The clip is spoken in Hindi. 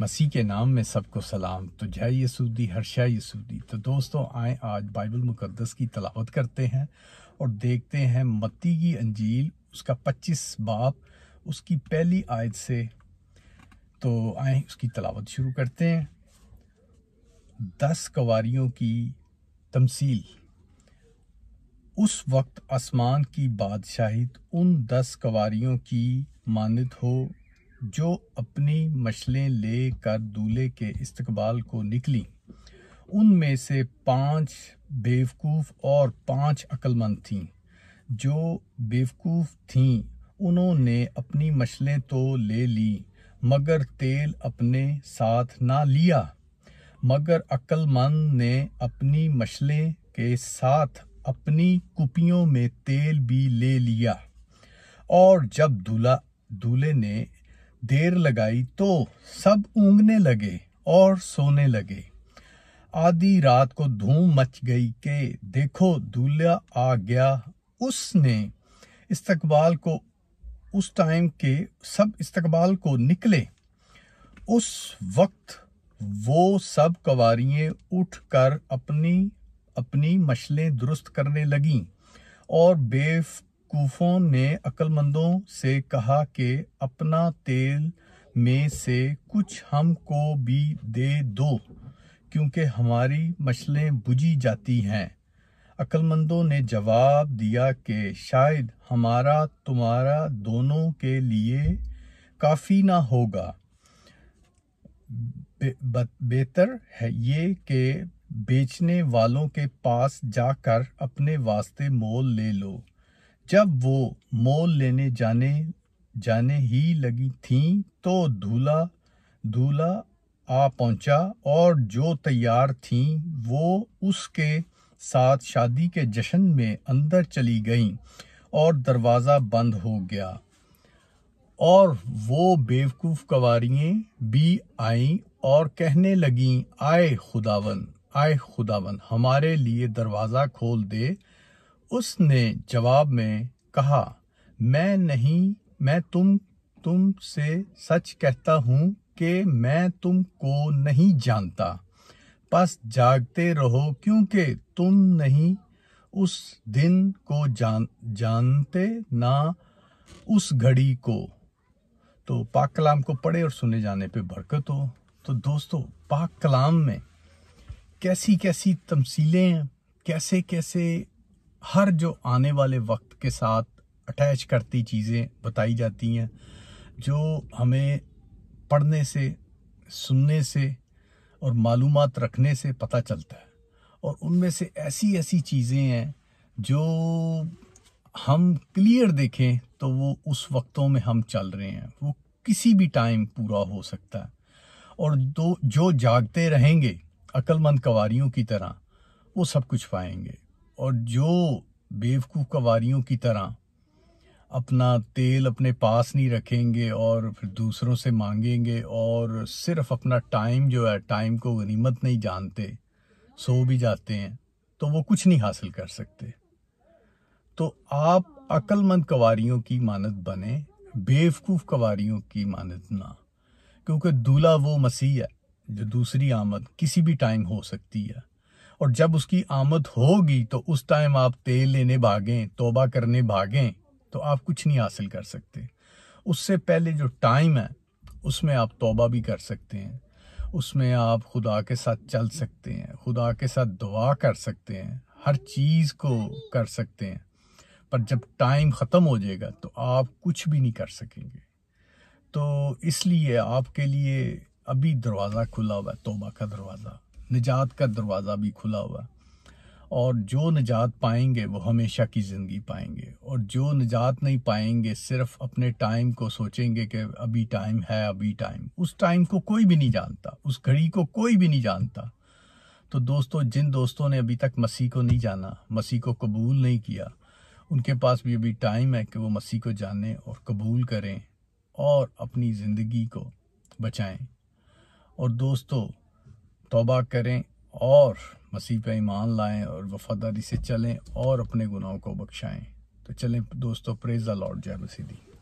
मसीह के नाम में सबको सलाम तो जय यसूदी हर्षा यसूदी तो दोस्तों आए आज बाइबल मुकद्दस की तलावत करते हैं और देखते हैं मत्ती की अंजील उसका 25 बाप उसकी पहली आयत से तो आए उसकी तलावत शुरू करते हैं दस कवारियों की तमसील उस वक्त आसमान की बादशाहित उन दस कवारियों की मानित हो जो अपनी मछलें लेकर दूल्हे के इस्तकबाल को निकली उनमें से पांच बेवकूफ़ और पांच अक्लमंद थीं जो बेवकूफ़ थीं उन्होंने अपनी मछलें तो ले ली मगर तेल अपने साथ ना लिया मगर अक्लमंद ने अपनी मछलें के साथ अपनी कुपियों में तेल भी ले लिया और जब दूल्हा दूल्हे ने देर लगाई तो सब ऊँगने लगे और सोने लगे आधी रात को धूम मच गई के देखो दूल्हा आ गया उसने इस्तकबाल को उस टाइम के सब इस्तकबाल को निकले उस वक्त वो सब कवारियाँ उठकर अपनी अपनी मछलें दुरुस्त करने लगीं और बेफ बेवकूफ़ों ने अक्लमंदों से कहा कि अपना तेल में से कुछ हमको भी दे दो क्योंकि हमारी मछलें बुझी जाती हैं अक्लमंदों ने जवाब दिया कि शायद हमारा तुम्हारा दोनों के लिए काफ़ी ना होगा बेहतर है ये कि बेचने वालों के पास जाकर अपने वास्ते मोल ले लो जब वो मोल लेने जाने जाने ही लगी थी तो धूला धूला आ पहुंचा और जो तैयार थी वो उसके साथ शादी के जश्न में अंदर चली गई और दरवाज़ा बंद हो गया और वो बेवकूफ़ कवारियाँ भी आईं और कहने लगीं आए खुदावन आए खुदावन हमारे लिए दरवाज़ा खोल दे उसने जवाब में कहा मैं नहीं मैं तुम तुम से सच कहता हूँ कि मैं तुमको नहीं जानता बस जागते रहो क्योंकि तुम नहीं उस दिन को जान जानते ना उस घड़ी को तो पाक कलाम को पढ़े और सुने जाने पे बरकत हो तो दोस्तों पाक कलाम में कैसी कैसी तमसीलें कैसे कैसे हर जो आने वाले वक्त के साथ अटैच करती चीज़ें बताई जाती हैं जो हमें पढ़ने से सुनने से और मालूम रखने से पता चलता है और उनमें से ऐसी ऐसी चीज़ें हैं जो हम क्लियर देखें तो वो उस वक्तों में हम चल रहे हैं वो किसी भी टाइम पूरा हो सकता है और दो जो जागते रहेंगे अक्लमंद कवारीयों की तरह वो सब कुछ पाएंगे और जो बेवकूफ़ कवारियों की तरह अपना तेल अपने पास नहीं रखेंगे और फिर दूसरों से मांगेंगे और सिर्फ अपना टाइम जो है टाइम को गनीमत नहीं जानते सो भी जाते हैं तो वो कुछ नहीं हासिल कर सकते तो आप अक्लमंद कवारियों की मानत बने बेवकूफ़ कवारीयों की मानत ना क्योंकि दूल्हा वो मसीह है जो दूसरी आमद किसी भी टाइम हो सकती है और जब उसकी आमद होगी तो उस टाइम आप तेल लेने भागें तोबा करने भागें तो आप कुछ नहीं हासिल कर सकते उससे पहले जो टाइम है उसमें आप तोबा भी कर सकते हैं उसमें आप खुदा के साथ चल सकते हैं खुदा के साथ दुआ कर सकते हैं हर चीज़ को कर सकते हैं पर जब टाइम ख़त्म हो जाएगा तो आप कुछ भी नहीं कर सकेंगे तो इसलिए आपके लिए अभी दरवाज़ा खुला हुआ है तोबा का दरवाज़ा निजात का दरवाज़ा भी खुला हुआ और जो निजात पाएंगे वो हमेशा की ज़िंदगी पाएंगे और जो निजात नहीं पाएंगे सिर्फ अपने टाइम को सोचेंगे कि अभी टाइम है अभी टाइम उस टाइम को कोई भी नहीं जानता उस घड़ी को कोई भी नहीं जानता तो दोस्तों जिन दोस्तों ने अभी तक मसीह को नहीं जाना मसीह को कबूल नहीं किया उनके पास भी अभी टाइम है कि वो मसीह को जानें और कबूल करें और अपनी ज़िंदगी को बचाएं और दोस्तों तोबा करें और मसीह पे ईमान लाएं और वफादारी से चलें और अपने गुनाहों को बख्शाएं तो चलें दोस्तों प्रेज द लॉर्ड जय मसीदी